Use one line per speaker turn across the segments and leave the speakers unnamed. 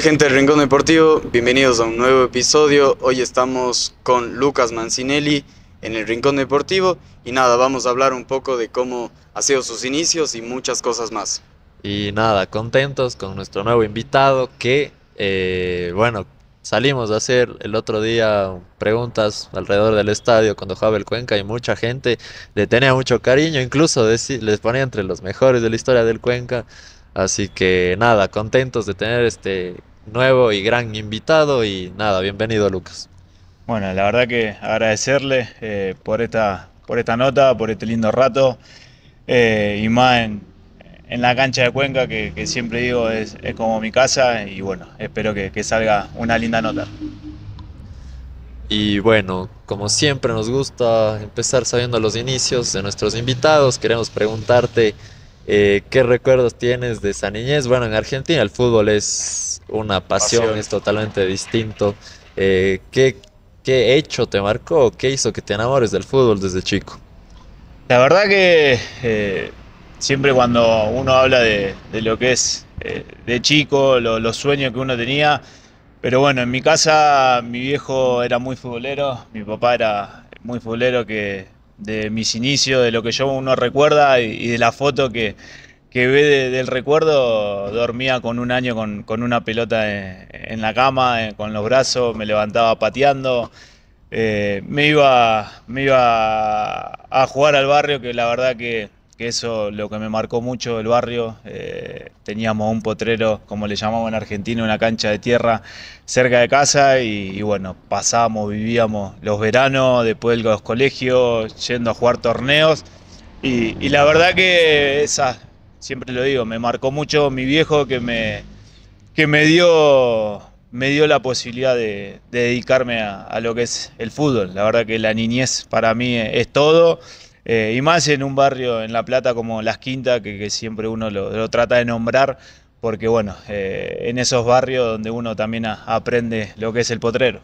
gente del Rincón Deportivo, bienvenidos a un nuevo episodio. Hoy estamos con Lucas Mancinelli en el Rincón Deportivo y nada, vamos a hablar un poco de cómo ha sido sus inicios y muchas cosas más.
Y nada, contentos con nuestro nuevo invitado que, eh, bueno, salimos a hacer el otro día preguntas alrededor del estadio cuando jugaba el Cuenca y mucha gente le tenía mucho cariño, incluso les ponía entre los mejores de la historia del Cuenca. Así que nada, contentos de tener este
nuevo y gran invitado y nada, bienvenido Lucas. Bueno, la verdad que agradecerle eh, por, esta, por esta nota, por este lindo rato eh, y más en, en, la cancha de Cuenca que, siempre digo es, como mi casa y bueno, espero que, salga una linda nota. Y bueno,
como siempre nos gusta empezar sabiendo los inicios de nuestros invitados, queremos preguntarte eh, qué recuerdos tienes de esa niñez. Bueno, en Argentina el fútbol es una pasión, es totalmente distinto. Eh, ¿qué, ¿Qué hecho te marcó? ¿Qué hizo
que te enamores del fútbol desde chico? La verdad que eh, siempre cuando uno habla de, lo que es eh, de chico, los sueños que uno tenía, pero bueno, en mi casa mi viejo era muy futbolero, mi papá era muy futbolero que de mis inicios, de lo que yo uno recuerda y de la foto que, que ve del recuerdo, dormía con un año con, una pelota en, la cama, eh, con los brazos, me levantaba pateando. Eh, me, iba, me iba a jugar al barrio, que la verdad que, eso lo que me marcó mucho el barrio. Eh, teníamos un potrero, como le llamamos en Argentina, una cancha de tierra cerca de casa y, bueno, pasábamos, vivíamos los veranos, después los colegios, yendo a jugar torneos. Y, la verdad que esas siempre lo digo, me marcó mucho mi viejo que me, que me, dio, me dio la posibilidad de, dedicarme a, lo que es el fútbol. La verdad que la niñez para mí es, todo. Eh, y más en un barrio en La Plata como Las Quintas, que, siempre uno lo, trata de nombrar, porque bueno, eh, en esos barrios donde uno también aprende lo que es el potrero.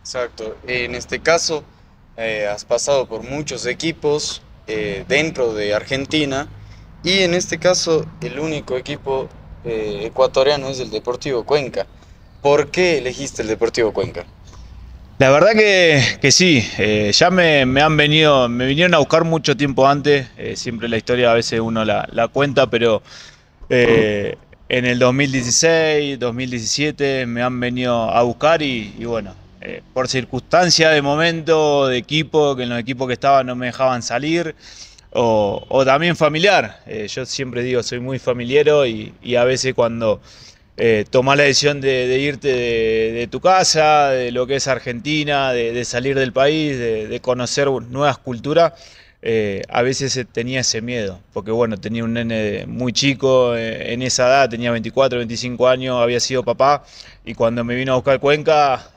Exacto. En este caso, eh, has pasado por muchos equipos dentro de Argentina y en este caso, el único equipo eh, ecuatoriano es el Deportivo Cuenca. ¿Por qué elegiste el Deportivo Cuenca?
La verdad que, sí, eh, ya me, me, han venido, me vinieron a buscar mucho tiempo antes, eh, siempre la historia a veces uno la, cuenta, pero en el 2016, 2017 me han venido a buscar y, y bueno, por circunstancia de momento, de equipo, que en los equipos que estaba no me dejaban salir, o, también familiar. Eh, yo siempre digo, soy muy familiero y, a veces cuando eh, la decisión de, irte de, tu casa, de lo que es Argentina, de, salir del país, de, conocer nuevas culturas, eh, a veces tenía ese miedo, porque bueno, tenía un nene muy chico, eh, en esa edad tenía 24, 25 años, había sido papá, y cuando me vino a buscar Cuenca,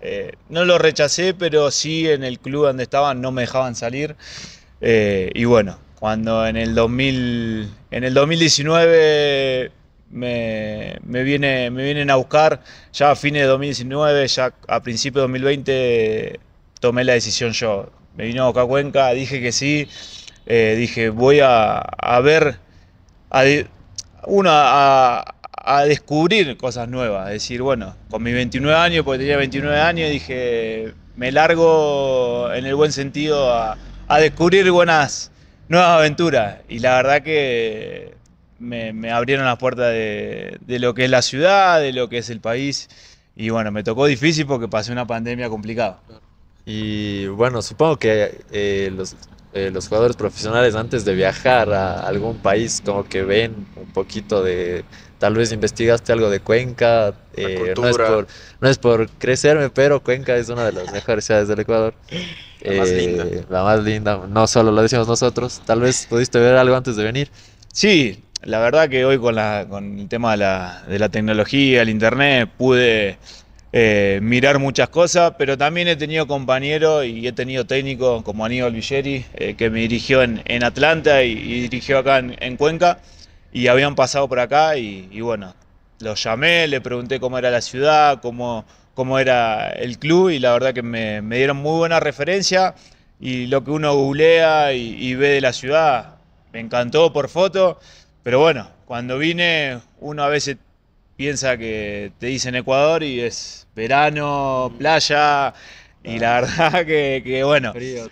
no lo rechacé, pero sí en el club donde estaban no me dejaban salir, y bueno, cuando en el, 2000, en el 2019 me, viene, me vienen a buscar, ya a fines de 2019, ya a principios de 2020 tomé la decisión yo. Me vino a Boca Cuenca, dije que sí, eh, dije voy a, ver, a, uno, a, descubrir cosas nuevas. decir, bueno, con mis 29 años, porque tenía 29 años, dije, me largo en el buen sentido a, a descubrir buenas, Nueva aventura. Y la verdad que me, abrieron las puertas de, lo que es la ciudad, de lo que es el país. Y bueno, me tocó difícil porque pasé una pandemia complicada. Y bueno, supongo
que eh, los, eh, los jugadores profesionales antes de viajar a algún país como que ven un poquito de Tal vez investigaste algo de Cuenca. Eh, no, es por, no, es por, crecerme, pero Cuenca es una de las mejores ciudades del Ecuador. La más
eh, linda. La más linda. No solo lo decimos nosotros. Tal vez pudiste ver algo antes de venir. Sí, la verdad que hoy con, la, con el tema de la, de la tecnología, el internet, pude eh, mirar muchas cosas, pero también he tenido compañero y he tenido técnico como Aníbal Villeri, que me dirigió en, en Atlanta y, dirigió acá en, en Cuenca y habían pasado por acá y, bueno, los llamé, le pregunté cómo era la ciudad, cómo, cómo era el club y la verdad que me, dieron muy buena referencia y lo que uno googlea y, y, ve de la ciudad me encantó por foto, pero bueno, cuando vine uno a veces piensa que te dicen Ecuador y es verano, playa, y la verdad que, bueno, frío.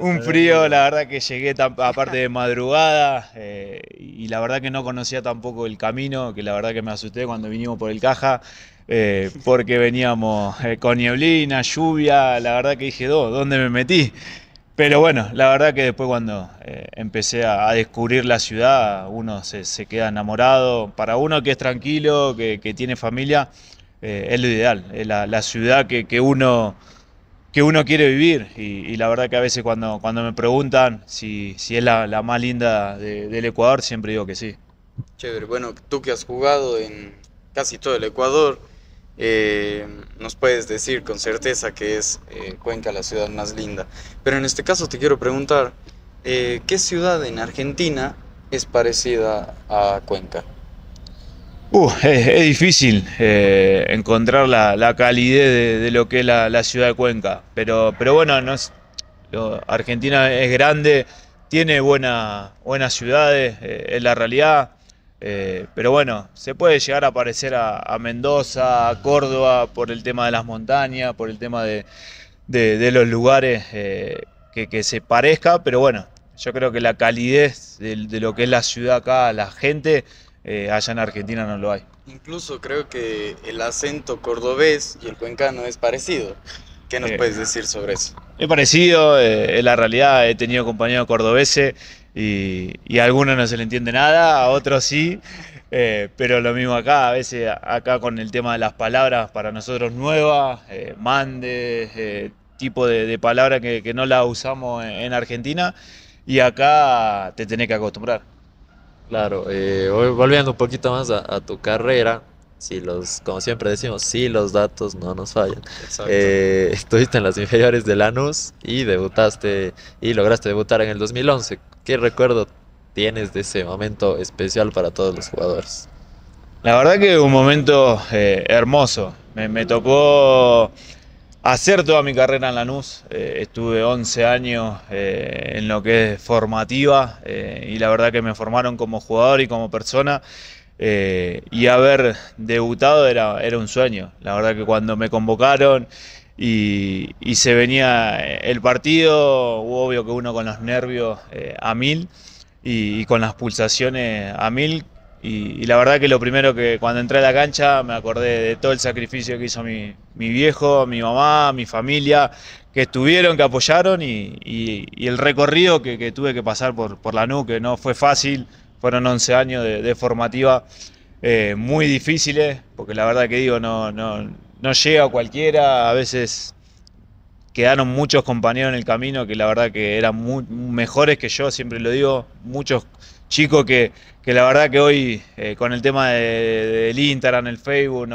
un frío,
la verdad que llegué aparte de madrugada eh, y la verdad que no conocía tampoco el camino, que la verdad que me asusté cuando vinimos por el caja, eh, porque veníamos eh, con nieblina, lluvia, la verdad que dije, ¿dónde me metí? Pero bueno, la verdad que después cuando empecé a, descubrir la ciudad, uno se, queda enamorado. Para uno que es tranquilo, que, tiene familia, es lo ideal. Es la, ciudad que uno que uno quiere vivir. Y, la verdad que a veces cuando, cuando me preguntan si, es la, la, más linda del Ecuador, siempre digo que sí.
Chévere, bueno, tú que has jugado en casi todo el Ecuador, eh, nos puedes decir con certeza que es eh, Cuenca la ciudad más linda. Pero en este caso te quiero preguntar, eh, ¿qué ciudad en Argentina es parecida a Cuenca?
Uh, es, difícil eh, encontrar la, calidez de, lo que es la, ciudad de Cuenca, pero, bueno, Argentina es grande, tiene buenas ciudades, en eh, es la realidad, eh, pero bueno, se puede llegar a parecer a, Mendoza, a Córdoba, por el tema de las montañas, por el tema de, los lugares que, se parezca, pero bueno, yo creo que la calidez de, de lo que es la ciudad acá, la gente, eh, allá en Argentina no lo hay.
Incluso creo que el acento cordobés y el cuencano es parecido. ¿Qué nos puedes decir sobre eso?
Es parecido, eh, es la realidad. He tenido compañeros cordobeses y, a algunos no se le entiende nada, a otros sí. Eh, pero lo mismo acá, a veces acá con el tema de las palabras para nosotros nuevas, mandes, tipo de, palabra que, no la usamos en, en Argentina y acá te tenés que acostumbrar.
Claro, eh, volviendo un poquito más a, tu carrera, si los, como siempre decimos, si los datos no nos fallan. Eh, estuviste en las inferiores de Lanús y debutaste y lograste debutar en el 2011. ¿Qué recuerdo tienes de ese momento
especial para todos los jugadores? La verdad que un momento eh, hermoso. me tocó hacer toda mi carrera en la NUS, eh, estuve 11 años eh, en lo que es formativa eh, y la verdad que me formaron como jugador y como persona. y haber debutado era, era un sueño. La verdad que cuando me convocaron y, se venía el partido, obvio que uno con los nervios a mil y con las pulsaciones a mil, y, la verdad que lo primero que cuando entré a la cancha me acordé de todo el sacrificio que hizo mi, viejo, mi mamá, mi familia, que estuvieron, que apoyaron y, el recorrido que, tuve que pasar por, por la NU, que no fue fácil, fueron 11 años de, formativa eh, muy difíciles, porque la verdad que digo, no, no, no llega cualquiera, a veces quedaron muchos compañeros en el camino que la verdad que eran mejores que yo, siempre lo digo, muchos Chico que, la verdad que hoy eh, con el tema de, del Instagram, el Facebook,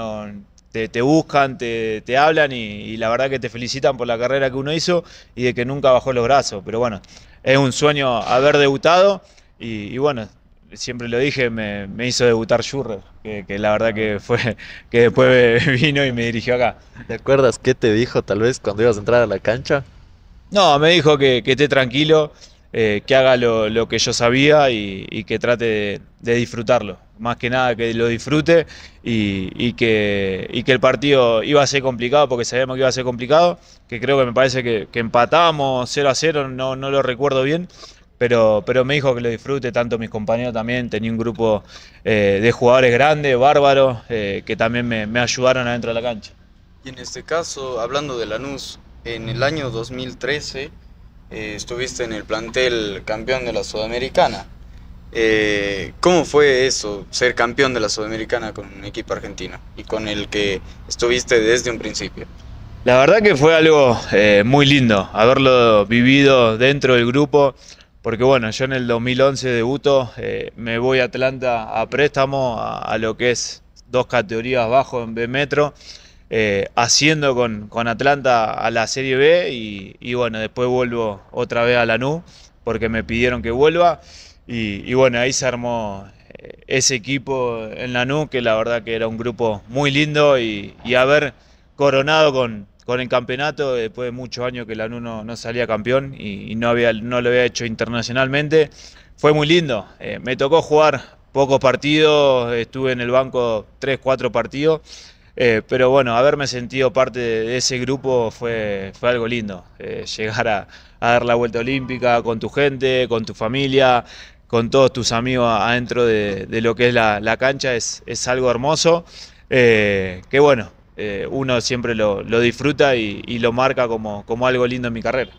te, buscan, te, hablan y, la verdad que te felicitan por la carrera que uno hizo y de que nunca bajó los brazos. Pero bueno, es un sueño haber debutado y, bueno, siempre lo dije, me, hizo debutar Schurrer, que, la verdad que fue que después vino y me dirigió acá. ¿Te acuerdas qué te dijo tal vez cuando ibas a entrar a la cancha? No, me dijo que, que esté tranquilo, eh, que haga lo, que yo sabía y, que trate de, disfrutarlo. Más que nada que lo disfrute y, que, que, el partido iba a ser complicado porque sabíamos que iba a ser complicado, que creo que me parece que, empatamos empatábamos 0 a 0, no, no lo recuerdo bien, pero, pero, me dijo que lo disfrute, tanto mis compañeros también, tenía un grupo eh, de jugadores grandes, bárbaros, eh, que también me, me, ayudaron adentro de la cancha. Y en
este caso, hablando de Lanús, en el año 2013 eh, estuviste en el plantel campeón de la Sudamericana.
Eh,
¿Cómo fue eso, ser campeón de la Sudamericana con un equipo argentino y con el que estuviste desde un principio?
La verdad que fue algo eh, muy lindo haberlo vivido dentro del grupo, porque bueno, yo en el 2011 debuto, me voy a Atlanta a préstamo, a, lo que es dos categorías bajo en B Metro. Eh, haciendo con, Atlanta a la Serie B y, bueno, después vuelvo otra vez a la nu porque me pidieron que vuelva y, bueno, ahí se armó eh, ese equipo en la nu que la verdad que era un grupo muy lindo y, haber coronado con, el campeonato después de muchos años que Lanús no, no salía campeón y, no, había, no lo había hecho internacionalmente, fue muy lindo. Eh, me tocó jugar pocos partidos, estuve en el banco 3, 4 partidos eh, pero bueno, haberme sentido parte de ese grupo fue, algo lindo. Eh, llegar a, dar la vuelta olímpica con tu gente, con tu familia, con todos tus amigos adentro de, lo que es la, cancha es, algo hermoso. Eh, que bueno, uno siempre lo, disfruta y, lo marca como, algo lindo en mi carrera.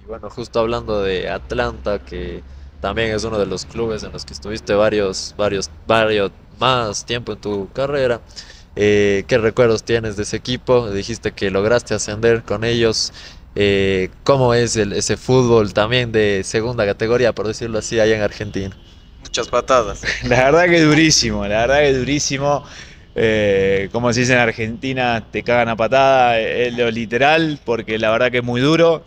Y bueno, justo hablando de Atlanta, que también es uno de los clubes en los que estuviste
varios, varios, varios más tiempo en tu carrera. Eh, ¿Qué recuerdos tienes de ese equipo? Dijiste que lograste ascender con ellos. Eh, ¿Cómo es ese fútbol también de segunda categoría, por decirlo así, allá en Argentina?
Muchas patadas.
La verdad que durísimo, la verdad que durísimo. Eh, como se dice en Argentina, te cagan a patada, es lo literal, porque la verdad que es muy duro.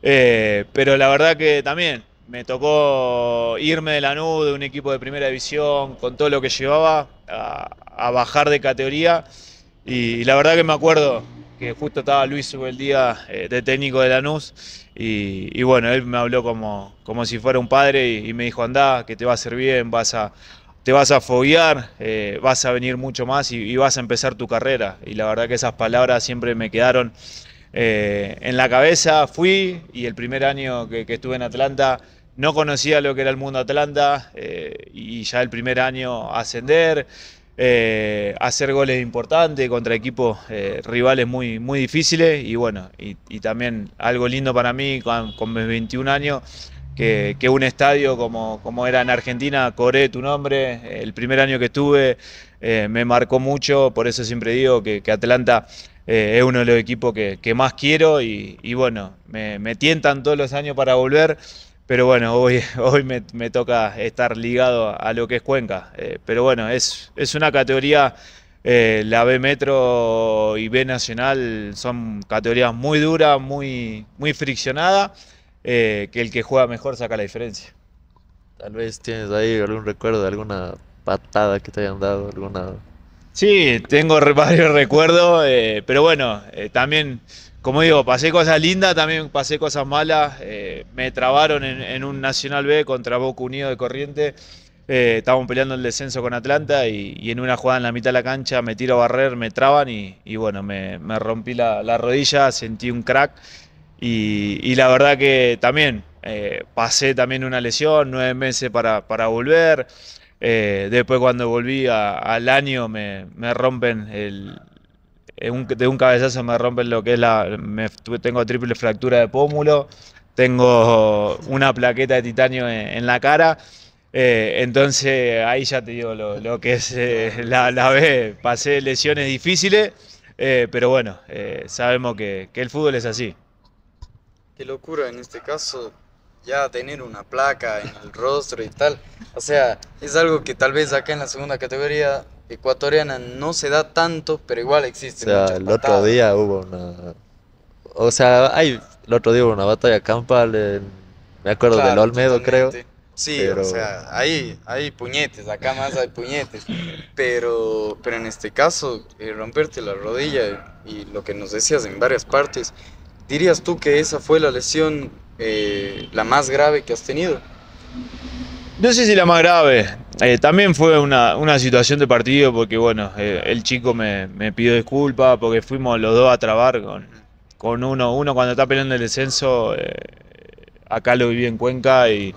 pero la verdad que también me tocó irme de la de un equipo de primera división con todo lo que llevaba a, bajar de categoría. Y, la verdad que me acuerdo que justo estaba Luis el día eh, de técnico de Lanús y, y, bueno, él me habló como, como si fuera un padre y, me dijo, anda, que te va a hacer bien, vas a, te vas a foguear, eh, vas a venir mucho más y, vas a empezar tu carrera. Y la verdad que esas palabras siempre me quedaron eh, en la cabeza. Fui y el primer año que, estuve en Atlanta no conocía lo que era el mundo Atlanta eh, y ya el primer año ascender. Eh, hacer goles importantes contra equipos rivales muy, muy difíciles y bueno, y, también algo lindo para mí con, mis 21 años, que, un estadio como, como era en Argentina, coré tu nombre, el primer año que estuve me marcó mucho, por eso siempre digo que, que Atlanta eh, es uno de los equipos que, más quiero y, bueno, me, tientan todos los años para volver, pero bueno, hoy, hoy me, toca estar ligado a lo que es Cuenca. Eh, pero bueno, es, es una categoría, eh, la B Metro y B Nacional son categorías muy duras, muy, muy friccionadas, que el que juega mejor saca la diferencia.
Tal vez tienes ahí algún recuerdo
de alguna patada que te hayan dado, alguna Sí, tengo varios recuerdos, eh, pero bueno, eh, también, como digo, pasé cosas lindas, también pasé cosas malas. Eh, me trabaron en, un Nacional B contra Boca Unido de Corriente. estábamos peleando el descenso con Atlanta y, en una jugada en la mitad de la cancha me tiro a barrer, me traban y, bueno, me, rompí la, rodilla, sentí un crack y, la verdad que también pasé también una lesión, nueve meses para volver. Eh, después cuando volví al año me, rompen el, eh, de un cabezazo me rompen lo que es la. tengo triple fractura de pómulo, tengo una plaqueta de titanio en, la cara. Eh, entonces ahí ya te digo lo, que es la, vez B. Pasé lesiones difíciles, pero bueno, sabemos que, que el fútbol es así.
Qué locura en este caso, ya tener una placa en el rostro y tal. O sea, es algo que tal vez acá en la segunda categoría ecuatoriana no se da tanto, pero igual existe. O
sea, el otro día hubo una... O sea, hay, el otro día hubo una batalla campal, me acuerdo de del Olmedo creo.
Sí, o sea, hay, hay puñetes, acá más hay puñetes. Pero, pero en este caso, eh, romperte la rodilla y lo que nos decías en varias partes, ¿dirías tú que esa fue la lesión eh, la más grave que has tenido?
No sé si la más grave. Eh, también fue una, situación de partido porque, bueno, eh, el chico me, me pidió disculpas porque fuimos los dos a trabar con, con uno. Uno cuando está peleando el descenso, acá lo viví en Cuenca y,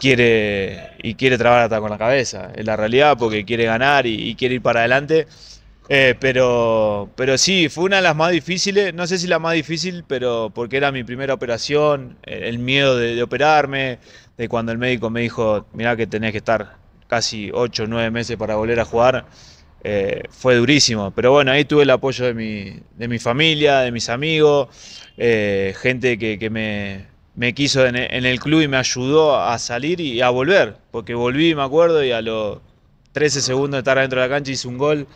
quiere, y quiere trabajar hasta con la cabeza. Es la realidad porque quiere ganar y quiere ir para adelante. Eh, pero, pero sí, fue una de las más difíciles, no sé si la más difícil, pero porque era mi primera operación, eh, el miedo de, operarme, de cuando el médico me dijo, mirá que tenés que estar casi 8 o 9 meses para volver a jugar, eh, fue durísimo. Pero bueno, ahí tuve el apoyo de mi, de mi familia, de mis amigos, gente que, me, me, quiso e, en, el club y me ayudó a salir y a volver, porque volví, me acuerdo, y a los 13 segundos de estar adentro de la cancha hice un gol.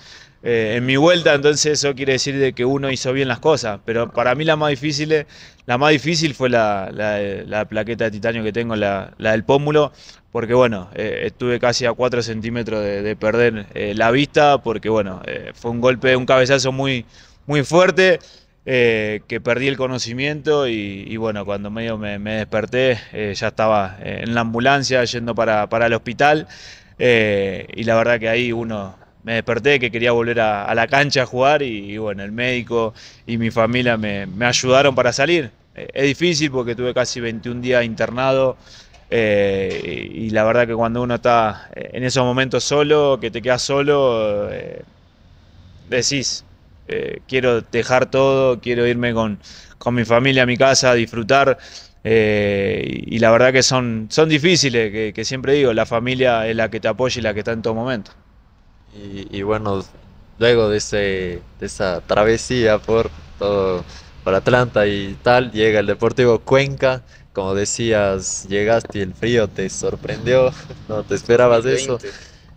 Eh, en mi vuelta, entonces eso quiere decir de que uno hizo bien las cosas. Pero para mí la más difícil, la más difícil fue la, plaqueta de titanio que tengo, la, del pómulo, porque bueno, eh, estuve casi a 4 centímetros de, perder eh, la vista, porque bueno, fue un golpe, un cabezazo muy, muy fuerte. que perdí el conocimiento y, bueno, cuando medio me, desperté ya estaba en la ambulancia yendo para, el hospital y la verdad que ahí uno me desperté que quería volver a, la cancha a jugar y, bueno, el médico y mi familia me, ayudaron para salir. Eh, es difícil porque tuve casi 21 días internado eh, y, la verdad que cuando uno está eh, en esos momentos solo, que te quedas solo, decís, quiero dejar todo, quiero irme con, mi familia a mi casa, a disfrutar. y, la verdad que son, son difíciles, que siempre digo, la familia es la que te apoya y la que está en todo momento. Y, bueno, luego de, ese, esa
travesía por todo Atlanta y tal, llega el Deportivo Cuenca. Como decías, llegaste y el frío te sorprendió, no te esperabas eso.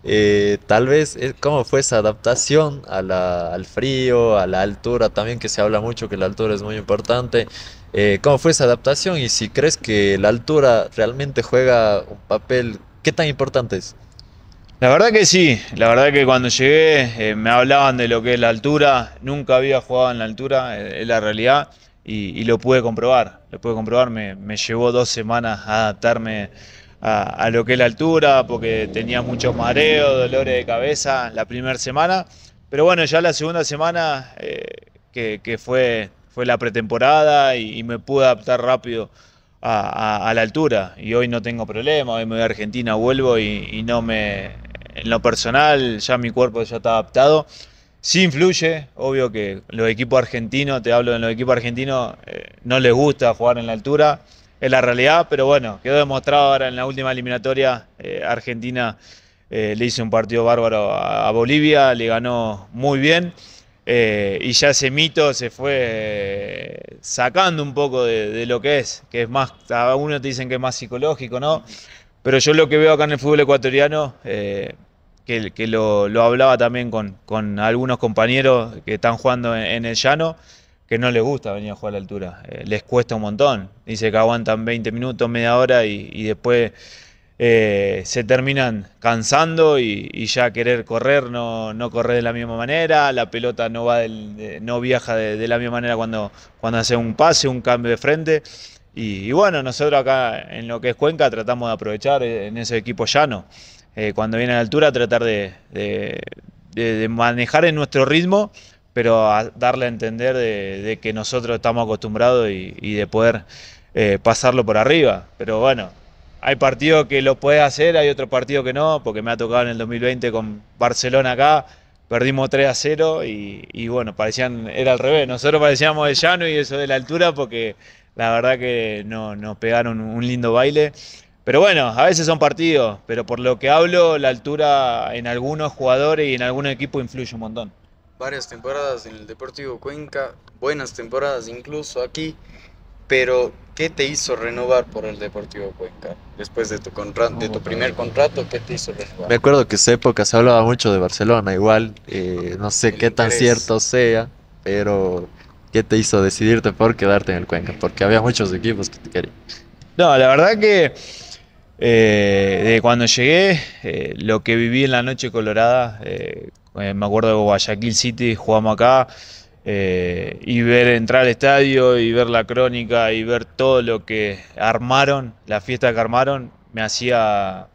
Eh, tal vez, eh, ¿cómo fue esa adaptación al frío, a la altura? También que se habla mucho que la altura es muy importante. Eh, ¿Cómo fue esa adaptación? Y si
crees que la altura realmente juega un papel, ¿qué tan importante es? La verdad que sí, la verdad que cuando llegué eh, me hablaban de lo que es la altura, nunca había jugado en la altura, eh, es la realidad, y, lo pude comprobar, lo pude comprobar, me, me llevó dos semanas a adaptarme a, lo que es la altura, porque tenía mucho mareo, dolores de cabeza la primera semana, pero bueno, ya la segunda semana eh, que, fue, fue la pretemporada y, me pude adaptar rápido. A, la altura y hoy no tengo problema, hoy me voy a Argentina, vuelvo y no me en lo personal ya mi cuerpo ya está adaptado. Sí influye, obvio que los equipos argentinos, te hablo de los equipos argentinos, eh, no les gusta jugar en la altura, es la realidad, pero bueno, quedó demostrado ahora en la última eliminatoria, eh, Argentina eh, le hizo un partido bárbaro a, Bolivia, le ganó muy bien. y ya ese mito se fue sacando un poco de, lo que es, que es más, a uno te dicen que es más psicológico, ¿no? Pero yo lo que veo acá en el fútbol ecuatoriano, que, lo, lo, hablaba también con, con, algunos compañeros que están jugando en, el llano, que no les gusta venir a jugar a la altura, eh, les cuesta un montón. Dice que aguantan 20 minutos, media hora y, después eh, se terminan cansando y, ya querer correr no, no, correr de la misma manera, la pelota no, va no viaja de, la misma manera cuando, cuando hace un pase, un cambio de frente. Y, y, bueno, nosotros acá en lo que es Cuenca tratamos de aprovechar eh, en ese equipo llano. Eh, cuando viene a la altura tratar de, manejar en nuestro ritmo, pero a darle a entender de, que nosotros estamos acostumbrados y, de poder eh, pasarlo por arriba. Pero bueno, hay partidos que lo puedes hacer, hay otros partidos que no, porque me ha tocado en el 2020 con Barcelona acá, perdimos 3 a 0 y, bueno, parecían, era al revés, nosotros parecíamos de llano y eso de la altura porque la verdad que no, nos pegaron un lindo baile. Pero bueno, a veces son partidos, pero por lo que hablo, la altura en algunos jugadores y en algún equipo influye un montón.
Varias temporadas en el Deportivo Cuenca, buenas temporadas incluso aquí, pero ¿qué te hizo renovar por el Deportivo Cuenca? Después de tu, contrato, de tu primer contrato, ¿qué te hizo renovar? Me acuerdo
que en esa época se hablaba mucho de Barcelona, igual, eh, no sé qué tan cierto sea, pero ¿qué te hizo decidirte por quedarte en el Cuenca? Porque había muchos equipos que te querían.
No, la verdad que eh, de cuando llegué, eh, lo que viví en la noche colorada, eh, eh, me acuerdo de Guayaquil City, jugamos acá, y ver entrar al estadio y ver la crónica y ver todo lo que armaron, la fiesta que armaron, me hacía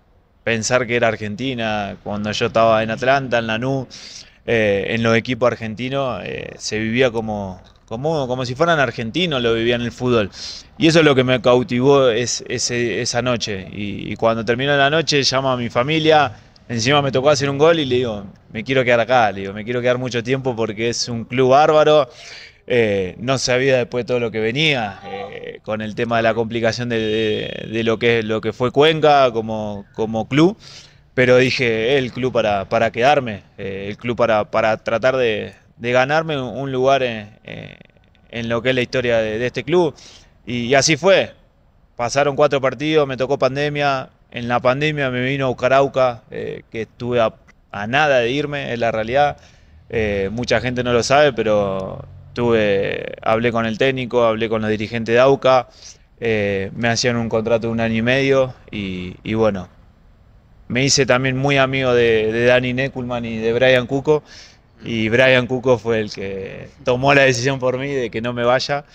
pensar que era Argentina. Cuando yo estaba en Atlanta, en la NU, en los equipos argentinos, se vivía como, como, si fueran argentinos lo vivían el fútbol. Y eso es lo que me cautivó es, esa noche. Y, cuando terminó la noche llamo a mi familia, encima me tocó hacer un gol y le digo, me quiero quedar acá, le digo, me quiero quedar mucho tiempo porque es un club bárbaro. Eh, no sabía después todo lo que venía, eh, con el tema de la complicación de, lo, que, lo que fue Cuenca como, como club, pero dije, eh, el club para, para quedarme, el club para, para tratar de, de ganarme un lugar eh, en, lo que es la historia de, este club. Y, así fue. Pasaron cuatro partidos, me tocó pandemia. En la pandemia me vino a Carauca, eh, que estuve a, nada de irme, es la realidad. Eh, mucha gente no lo sabe, pero tuve, hablé con el técnico, hablé con los dirigentes de AUCA, eh, me hacían un contrato de un año y medio y, bueno, me hice también muy amigo de, de Dani Nekulman y de Brian Cuco y Brian Cuco fue el que tomó la decisión por mí de que no me vaya.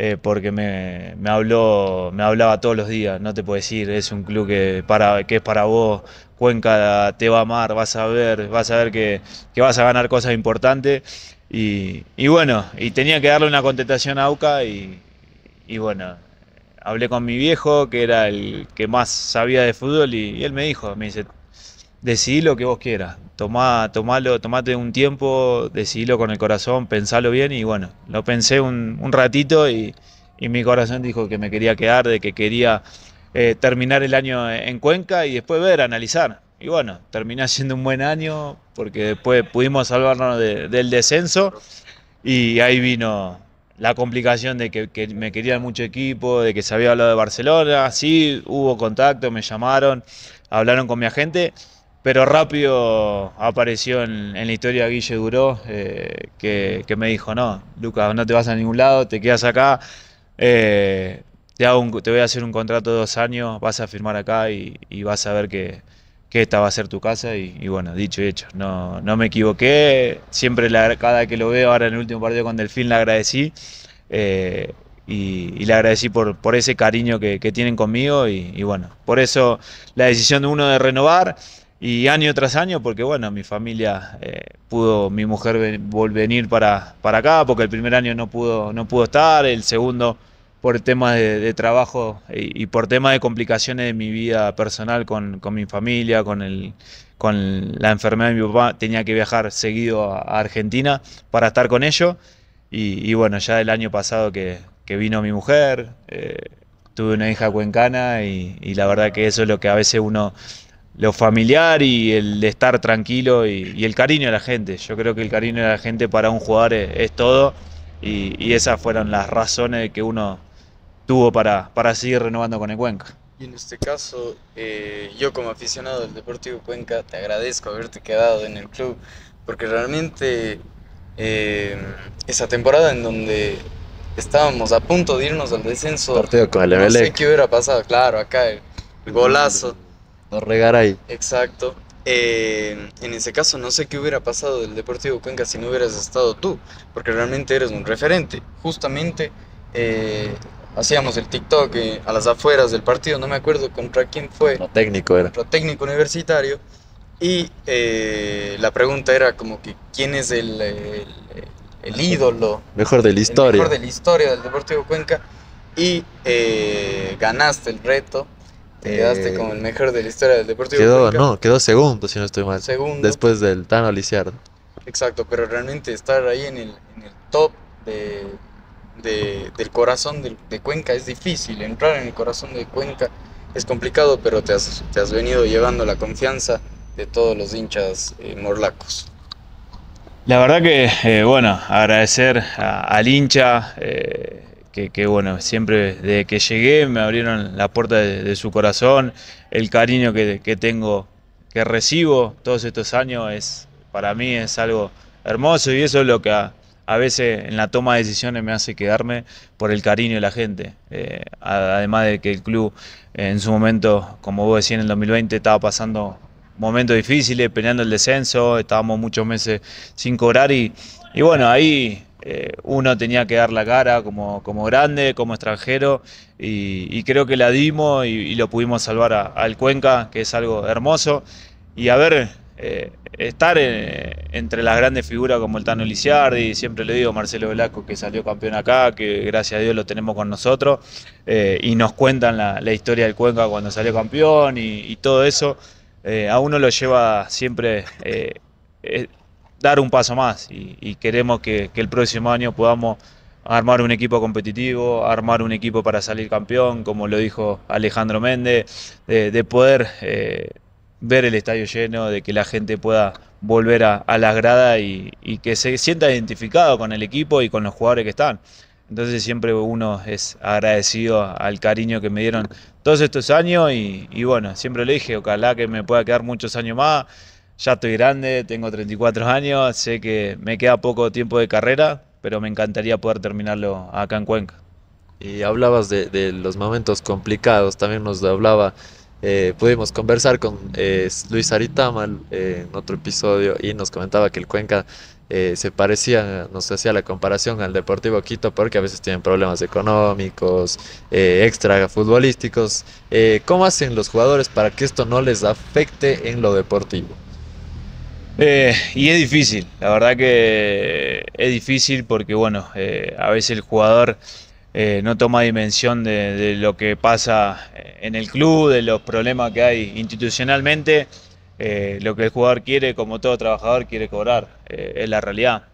Eh, porque me, habló, me hablaba todos los días, no te puedo decir, es un club que, para, que es para vos, Cuenca te va a amar, vas a ver, vas a ver que, vas a ganar cosas importantes. Y, bueno, y tenía que darle una contestación a AUCA y, bueno, hablé con mi viejo, que era el que más sabía de fútbol, y, y él me dijo, me dice, decidí lo que vos quieras, tomate un tiempo, decidilo con el corazón, pensalo bien y bueno, lo pensé un, ratito y, mi corazón dijo que me quería quedar, de que quería eh, terminar el año en Cuenca y después ver, analizar. Y bueno, terminé haciendo un buen año porque después pudimos salvarnos del descenso y ahí vino la complicación de que, que, me querían mucho equipo, de que se había hablado de Barcelona, así hubo contacto, me llamaron, hablaron con mi agente pero rápido apareció en, la historia Guille Duró, eh, que, me dijo, no, Lucas, no te vas a ningún lado, te quedas acá, eh, te, voy a hacer un contrato de dos años, vas a firmar acá y, vas a ver que, esta va a ser tu casa. Y, bueno, dicho y hecho, no, me equivoqué, siempre la, cada que lo veo, ahora en el último partido con Delfín, le agradecí. Eh, y, le agradecí por, ese cariño que, tienen conmigo y, bueno, por eso la decisión de uno de renovar y año tras año, porque bueno, mi familia eh, pudo, mi mujer volver venir para, para acá, porque el primer año no pudo, no pudo estar, el segundo por temas de, trabajo y, por temas de complicaciones de mi vida personal con, mi familia, con, el, con la enfermedad de mi papá, tenía que viajar seguido a, Argentina para estar con ellos. Y, bueno, ya el año pasado que, vino mi mujer, eh, tuve una hija cuencana y la verdad que eso es lo que a veces uno lo familiar y el estar tranquilo y, el cariño de la gente. Yo creo que el cariño de la gente para un jugador es, todo y, esas fueron las razones que uno tuvo para, para seguir renovando con el Cuenca.
Y en este caso, eh, yo como aficionado del Deportivo Cuenca te agradezco haberte quedado en el club porque realmente eh, esa temporada en donde estábamos a punto de irnos al descenso, sé qué hubiera pasado, claro, acá el golazo
no regar ahí.
Exacto. Eh, en ese caso no sé qué hubiera pasado del Deportivo Cuenca si no hubieras estado tú, porque realmente eres un referente. Justamente eh, hacíamos el TikTok eh, a las afueras del partido, no me acuerdo contra quién fue. No,
técnico era. Contra
técnico universitario. Y la pregunta era como que quién es el, el, ídolo.
Mejor de la historia. mejor de
la historia del Deportivo Cuenca. Y ganaste el reto te eh, quedaste como el mejor de la historia del Deportivo quedó, No,
quedó segundo, si no estoy mal. Segundo. Después del Tano Lisiardo.
Exacto, pero realmente estar ahí en el, top de, de, del corazón de, Cuenca es difícil. Entrar en el corazón de Cuenca es complicado, pero te has, te has venido llevando la confianza de todos los hinchas eh, morlacos.
La verdad que, eh, bueno, agradecer al hincha, que, bueno, siempre desde que llegué me abrieron la puerta de, su corazón, el cariño que, tengo, que recibo todos estos años, es para mí es algo hermoso y eso es lo que a, veces en la toma de decisiones me hace quedarme por el cariño de la gente. Eh, además de que el club en su momento, como vos decías, en el 2020 estaba pasando momentos difíciles, peleando el descenso, estábamos muchos meses sin cobrar y, y bueno, ahí eh, uno tenía que dar la cara como, como grande, como extranjero, y, creo que la dimos y, lo pudimos salvar a, al Cuenca, que es algo hermoso, y a ver, eh, estar eh, entre las grandes figuras como el Tano Lisiardi, siempre le digo Marcelo Velasco que salió campeón acá, que gracias a Dios lo tenemos con nosotros, y nos cuentan la, historia del Cuenca cuando salió campeón y, todo eso, a uno lo lleva siempre dar un paso más y, queremos que, el próximo año podamos armar un equipo competitivo, armar un equipo para salir campeón, como lo dijo Alejandro Méndez, de, poder eh, ver el estadio lleno, de que la gente pueda volver a, la las gradas y, que se sienta identificado con el equipo y con los jugadores que están. Entonces siempre uno es agradecido al cariño que me dieron todos estos años y, y bueno, siempre le dije, ojalá que me pueda quedar muchos años más ya estoy grande, tengo 34 años, sé que me queda poco tiempo de carrera, pero me encantaría poder terminarlo acá en Cuenca. Y hablabas
de, los momentos complicados, también nos hablaba, eh, pudimos conversar con eh, Luis Aritama eh, en otro episodio y nos comentaba que el Cuenca se parecía, nos hacía la comparación al Deportivo Quito porque a veces tienen problemas económicos, extra futbolísticos. ¿Cómo hacen los jugadores para que esto no les afecte en lo deportivo?
Eh, y es difícil, la verdad que eh, es difícil porque, bueno, eh, a veces el jugador no toma dimensión de, lo que pasa en el club, de los problemas que hay institucionalmente. lo que el jugador quiere, como todo trabajador, quiere cobrar, es la realidad.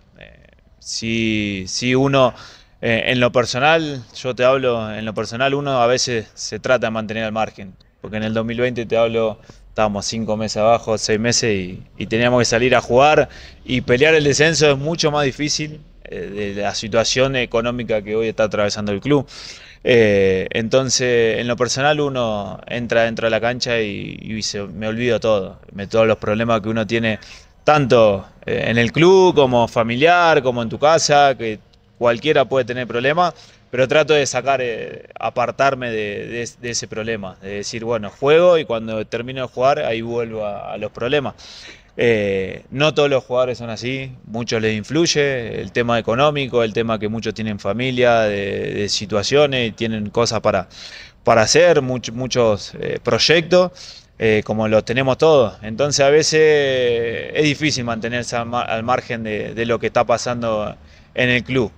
si, si uno, en lo personal, yo te hablo, en lo personal, uno a veces se trata de mantener al margen, porque en el 2020 te hablo estábamos cinco meses abajo, seis meses y, y, teníamos que salir a jugar y pelear el descenso es mucho más difícil eh, de la situación económica que hoy está atravesando el club. Eh, entonces, en lo personal uno entra dentro de la cancha y, y me olvido todo, me, todos los problemas que uno tiene, tanto eh, en el club como familiar, como en tu casa, que cualquiera puede tener problemas pero trato de sacar, eh, apartarme de, ese problema, de decir, bueno, juego y cuando termino de jugar ahí vuelvo a, los problemas. Eh, no todos los jugadores son así, muchos les influye el tema económico, el tema que muchos tienen familia, de, situaciones situaciones, tienen cosas para, para hacer, muchos eh, proyectos. como los tenemos todos. Entonces a veces es difícil mantenerse al, margen de lo que está pasando en el club.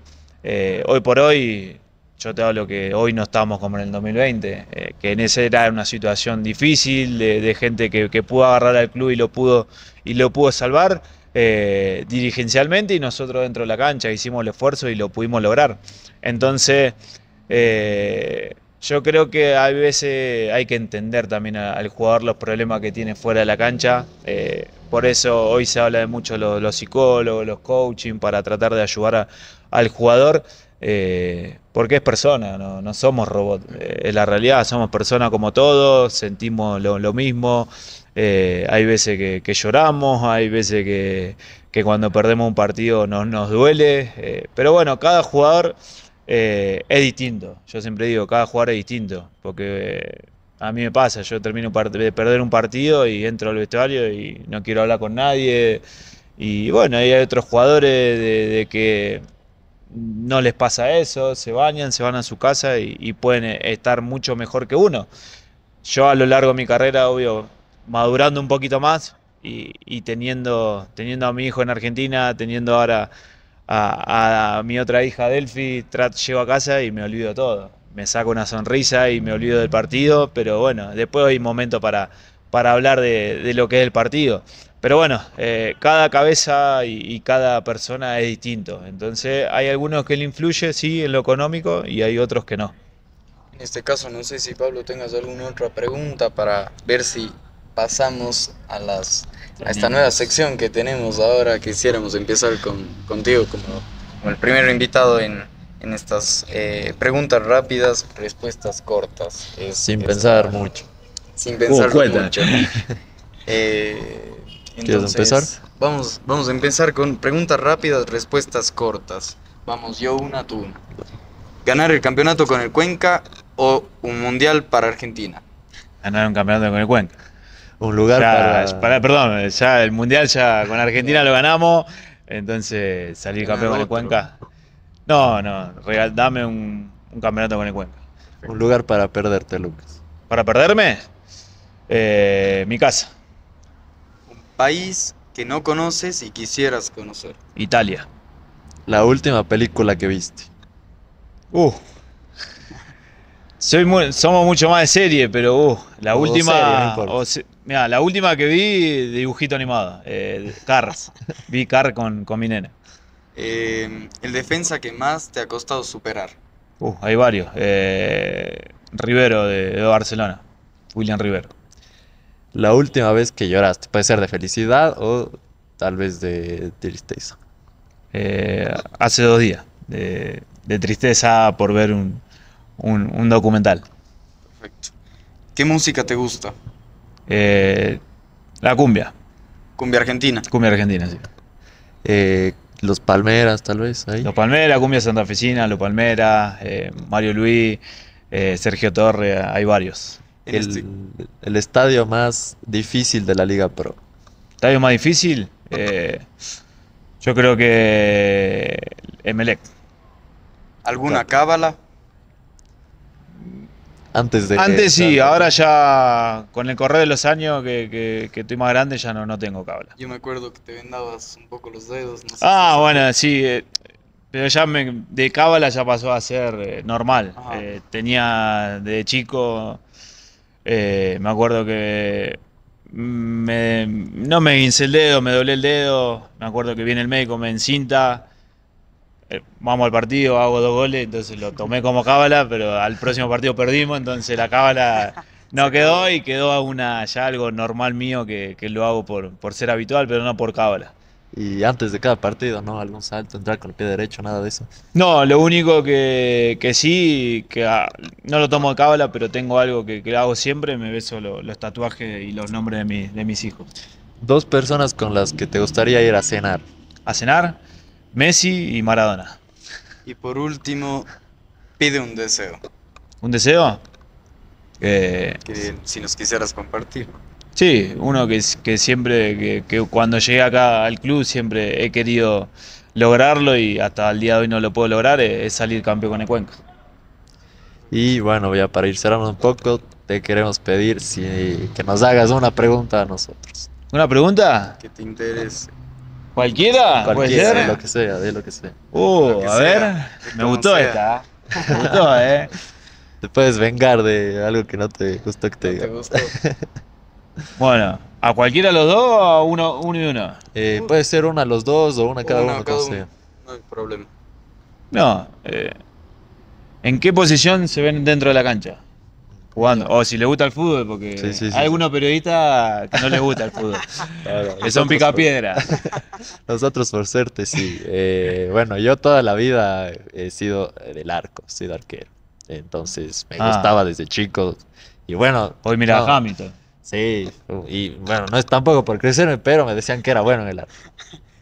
hoy por hoy yo te hablo que hoy no estamos como en el 2020, eh, que en ese era una situación difícil de, gente que, pudo agarrar al club y lo pudo y lo pudo salvar eh, dirigencialmente y nosotros dentro de la cancha hicimos el esfuerzo y lo pudimos lograr. Entonces eh, yo creo que a veces hay que entender también al jugador los problemas que tiene fuera de la cancha. por eso hoy se habla de mucho los, psicólogos, los coaching, para tratar de ayudar al jugador. Eh, porque es persona, no, somos robots. Eh, en la realidad, somos personas como todos, sentimos lo, mismo. Eh, hay veces que, lloramos, hay veces que, cuando perdemos un partido nos, nos duele. pero bueno, cada jugador es distinto. Yo siempre digo, cada jugador es distinto. Porque a mí me pasa, yo termino de perder un partido y entro al vestuario y no quiero hablar con nadie. Y bueno, hay otros jugadores de que no les pasa eso, se bañan, se van a su casa y, pueden eh, estar mucho mejor que uno. Yo a lo largo de mi carrera, obvio, madurando un poquito más y, teniendo, teniendo a mi hijo en Argentina, teniendo ahora a, mi otra hija Delphi, llego a casa y me olvido todo. Me saco una sonrisa y me olvido del partido, pero bueno, después hay momento para, para hablar de, de lo que es el partido. Pero bueno, eh, cada cabeza y, cada persona es distinto. Entonces hay algunos que le influye, sí, en lo económico y hay otros que no.
En este caso, no sé si Pablo tengas alguna otra pregunta para ver si pasamos a, las, a esta nueva sección que tenemos ahora. Quisiéramos empezar contigo como, el primer invitado en, estas eh, preguntas rápidas, respuestas cortas. sin
pensar mucho. Sin pensar mucho.
Eh, ¿Quieres empezar? Vamos, vamos a empezar con preguntas rápidas, respuestas cortas. Vamos, yo una, tú una. ¿Ganar el campeonato con el Cuenca o un mundial para
Argentina? Ganar un campeonato con el Cuenca. Un lugar para... Perdón, ya el mundial ya con Argentina lo ganamos, entonces salir campeón con el Cuenca. No, no, dame un, campeonato con el Cuenca. Un lugar para perderte, Lucas. ¿Para perderme? Eh, mi casa
país que no conoces y
quisieras conocer.
Italia. La última película
que viste. Uh. somos mucho más de serie, pero uh, la última. la última que vi, dibujito animado. Eh, vi Car con, con mi nena. Em, el defensa
que más te ha costado superar.
Uh, hay varios. Eh, Rivero de Barcelona. William Rivero.
La última vez que lloraste, puede ser de felicidad o tal vez de tristeza.
Eh, hace dos días, de, tristeza por ver un, documental.
Perfecto. ¿Qué música te gusta?
Eh, la cumbia. Cumbia argentina. Cumbia argentina, sí. Eh, los Palmeras, tal vez. Ahí. Los Palmeras, Cumbia Santa Oficina, Los Palmeras, Mario Luis, Sergio Torre, hay varios el, el, estadio más difícil de la Liga Pro. ¿Estadio más difícil? Eh, yo creo que Emelec. ¿Alguna cábala? Antes de. Antes sí, ahora ya con el correr de los años que, estoy más grande ya no, no tengo cábala.
Yo me acuerdo que te vendabas un poco los dedos.
ah, bueno, sí. Eh, pero ya me, de cábala ya pasó a ser eh, normal. tenía de chico eh, me acuerdo que me, no me hice el dedo, me doblé el dedo. Me acuerdo que viene el médico, me encinta. Eh, vamos al partido, hago dos goles, entonces lo tomé como cábala, pero al próximo partido perdimos, entonces la cábala no quedó y quedó una, ya algo normal mío que, que lo hago por, por ser habitual, pero no por cábala y antes de cada partido, ¿no? Algún salto, entrar con el pie derecho, nada de eso. No, lo único que, sí, que ah, no lo tomo de cábala, pero tengo algo que, que hago siempre, me beso los tatuajes y los nombres de, mis hijos. Dos personas con las que te gustaría ir a cenar. A cenar, Messi y Maradona.
Y por último, pide un deseo.
¿Un deseo? Eh,
que si nos quisieras compartir.
Sí, uno que, siempre, que, cuando llegué acá al club siempre he querido lograrlo y hasta el día de hoy no lo puedo lograr, es, salir campeón con el Cuenca.
Y bueno, ya para ir cerrando un poco, te queremos pedir si, que nos hagas una pregunta a nosotros. ¿Una pregunta? Que te interese. ¿Cualquiera? Cualquiera, de lo que sea, de lo que sea. Uh, a ver, me gustó esta. ¿eh? Me gustó, eh. Te puedes vengar de algo que no te gustó que te diga. Te gustó. Bueno, ¿a cualquiera los dos o a uno,
uno y uno? Eh, puede ser uno a los dos o una a cada uno, No hay problema. No. Eh, ¿En qué posición se ven dentro de la cancha? Jugando. O si le gusta el fútbol, porque hay algunos periodistas que no le gusta el fútbol. que son picapiedra.
Nosotros, por suerte, sí. Eh, bueno, yo toda la vida he sido del arco, he sido arquero. Entonces me ah. gustaba desde chico. Y bueno. Hoy mira Hamilton. Sí, y bueno, no es tampoco por crecerme, pero me decían que era bueno en el arco,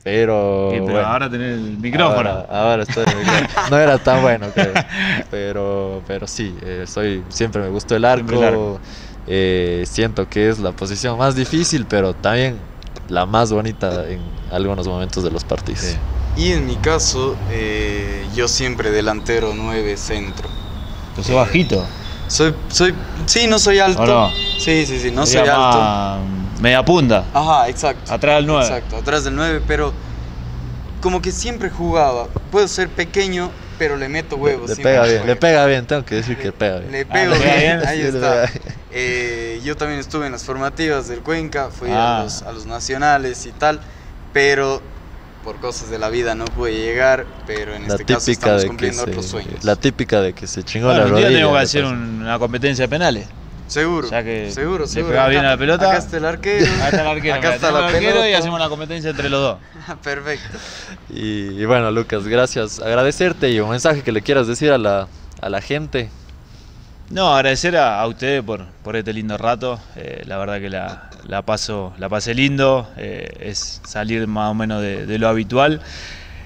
Pero. ahora tenés el micrófono. Ahora, estoy No era tan bueno, creo. Pero, pero sí, eh, soy, siempre me gustó el arco. Eh, siento que es la posición más difícil, pero también la más bonita en algunos momentos de los partidos.
Y en mi caso, eh, yo siempre delantero 9 centro.
Entonces bajito. Soy, soy, sí, no soy alto.
Sí, sí, sí, no soy alto.
Media punta.
Ajá, exacto. Atrás del 9. Exacto, atrás del 9, pero como que siempre jugaba. Puedo ser pequeño, pero le meto huevos. Le, pega bien, le
pega bien, tengo que decir le, que pega bien. Le ah, pego bien, ahí está.
Eh, yo también estuve en las formativas del Cuenca, fui a, ah. los, a los nacionales y tal, pero por cosas de la vida no pude llegar, pero en este caso
estamos cumpliendo otros sueños. La típica de que se chingó la rodilla. tengo que
hacer una competencia de penales. Seguro, que seguro, seguro. bien la pelota. Acá está el arquero. Acá está el arquero. acá está el arquero y hacemos la competencia entre los dos. Perfecto.
Y, y, bueno, Lucas, gracias. Agradecerte
y un mensaje que le quieras decir a la, a la gente. No, agradecer a, ustedes por, este lindo rato. Eh, la verdad que la, paso, la pasé lindo. Eh, es salir más o menos de, lo habitual.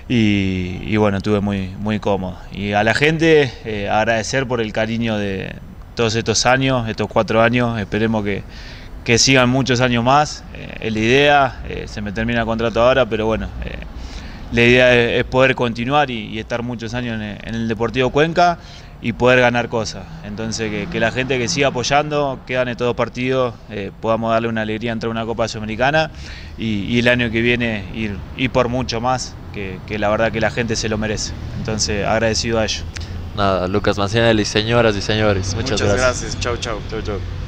Y, bueno, estuve muy, muy cómodo. Y a la gente, eh, agradecer por el cariño de todos estos años, estos cuatro años. Esperemos que, sigan muchos años más. es la idea. se me termina el contrato ahora, pero bueno. la idea es, poder continuar y, estar muchos años en el Deportivo Cuenca y poder ganar cosas. Entonces, que, la gente que siga apoyando, que gane todos partidos, eh, podamos darle una alegría entre una Copa Sudamericana y, el año que viene ir, por mucho más, que, la verdad que la gente se lo merece. Entonces, agradecido a ellos. Nada, Lucas Mancinelli, señoras y señores, muchas, muchas gracias. gracias. Chau, chau. Chau, chau.